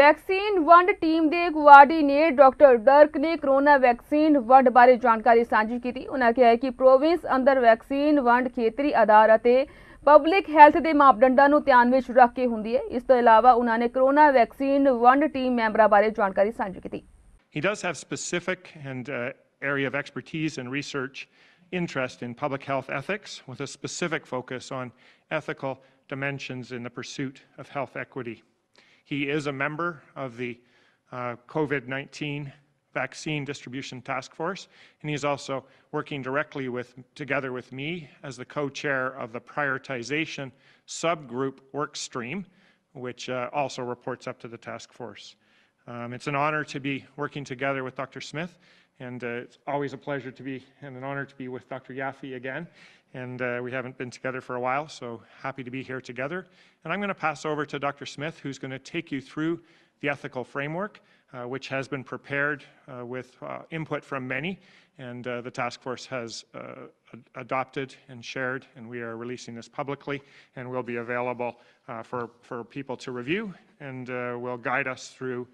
Vaccine ਵੰਡ team ਦੇ coordinator doctor ਡਰਕ ਨੇ ਕਰੋਨਾ ਵੈਕਸੀਨ ਵੰਡ ਬਾਰੇ ਜਾਣਕਾਰੀ ਸਾਂਝੀ ਕੀਤੀ ਉਹਨਾਂ ਕਿਹਾ ਕਿ ਪ੍ਰੋਵਿੰਸ ਅੰਦਰ ਵੈਕਸੀਨ ਵੰਡ ਖੇਤਰੀ ਆਧਾਰ ਅਤੇ ਪਬਲਿਕ ਹੈਲਥ ਦੇ ਮਾਪਦੰਡਾਂ ਨੂੰ ਧਿਆਨ ਵਿੱਚ ਰੱਖ ਕੇ ਹੁੰਦੀ ਹੈ ਇਸ ਤੋਂ ਇਲਾਵਾ ਉਹਨਾਂ ਨੇ ਕਰੋਨਾ ਵੈਕਸੀਨ ਵੰਡ ਟੀਮ ਮੈਂਬਰਾਂ ਬਾਰੇ ਜਾਣਕਾਰੀ ਸਾਂਝੀ ਕੀਤੀ He does have specific and uh, area of expertise and research interest in public health ethics with a specific focus on ethical dimensions in the pursuit of health equity. He is a member of the uh, COVID-19 Vaccine Distribution Task Force, and he's also working directly with, together with me as the co-chair of the prioritization subgroup work stream, which uh, also reports up to the task force. Um, it's an honor to be working together with Dr. Smith and uh, it's always a pleasure to be and an honor to be with Dr. Yaffe again. And uh, we haven't been together for a while, so happy to be here together. And I'm going to pass over to Dr. Smith, who's going to take you through the ethical framework, uh, which has been prepared uh, with uh, input from many. And uh, the task force has ad adopted and shared, and we are releasing this publicly and will be available for, for people to review and will guide us through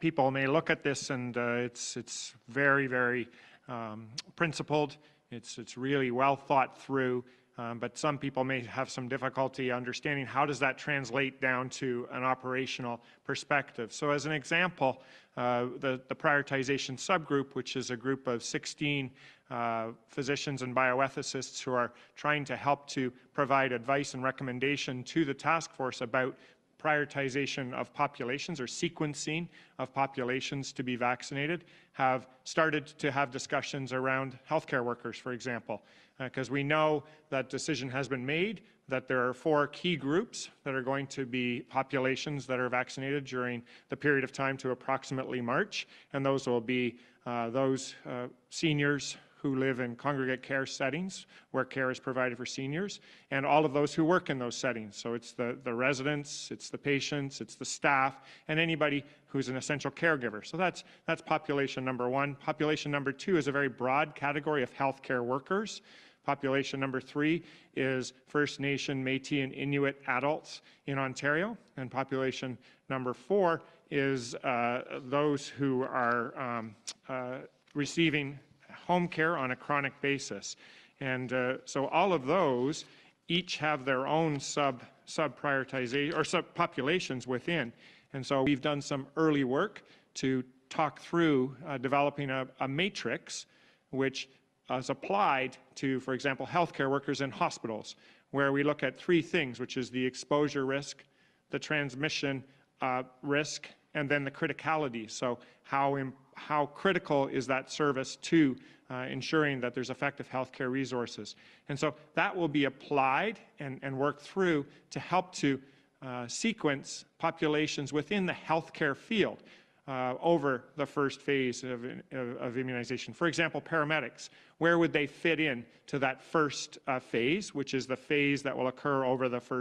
people may look at this and uh, it's, it's very, very um, principled. It's, it's really well thought through. Um, but some people may have some difficulty understanding how does that translate down to an operational perspective. So as an example, uh, the, the, prioritization subgroup, which is a group of 16 uh, physicians and bioethicists who are trying to help to provide advice and recommendation to the task force about prioritization of populations or sequencing of populations to be vaccinated have started to have discussions around healthcare workers, for example, because uh, we know that decision has been made that there are four key groups that are going to be populations that are vaccinated during the period of time to approximately March, and those will be uh, those uh, seniors, who live in congregate care settings where care is provided for seniors, and all of those who work in those settings. So it's the, the residents, it's the patients, it's the staff, and anybody who's an essential caregiver. So that's, that's population number one. Population number two is a very broad category of healthcare workers. Population number three is First Nation, Métis, and Inuit adults in Ontario. And population number four is uh, those who are um, uh, receiving home care on a chronic basis. And uh, so all of those each have their own sub sub prioritization or sub populations within. And so we've done some early work to talk through uh, developing a, a, matrix which is applied to, for example, healthcare workers in hospitals, where we look at three things, which is the exposure risk, the transmission uh, risk, and then the criticality. So how, how critical is that service to uh, ensuring that there's effective healthcare resources? And so that will be applied and, and worked through to help to uh, sequence populations within the healthcare field uh, over the first phase of, of, of, immunization. For example, paramedics, where would they fit in to that first uh, phase, which is the phase that will occur over the first